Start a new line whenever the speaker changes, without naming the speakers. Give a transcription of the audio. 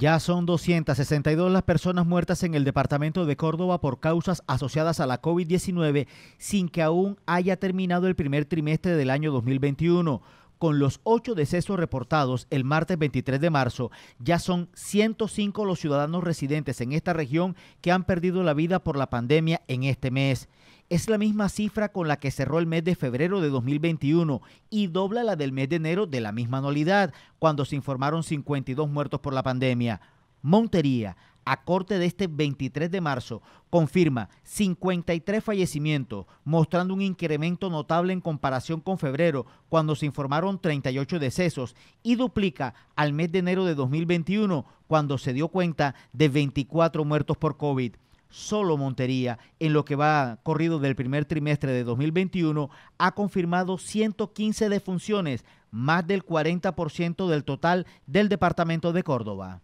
Ya son 262 las personas muertas en el departamento de Córdoba por causas asociadas a la COVID-19 sin que aún haya terminado el primer trimestre del año 2021 con los ocho decesos reportados el martes 23 de marzo, ya son 105 los ciudadanos residentes en esta región que han perdido la vida por la pandemia en este mes. Es la misma cifra con la que cerró el mes de febrero de 2021 y dobla la del mes de enero de la misma anualidad, cuando se informaron 52 muertos por la pandemia. Montería a corte de este 23 de marzo confirma 53 fallecimientos, mostrando un incremento notable en comparación con febrero, cuando se informaron 38 decesos, y duplica al mes de enero de 2021, cuando se dio cuenta de 24 muertos por COVID. Solo Montería, en lo que va corrido del primer trimestre de 2021, ha confirmado 115 defunciones, más del 40% del total del departamento de Córdoba.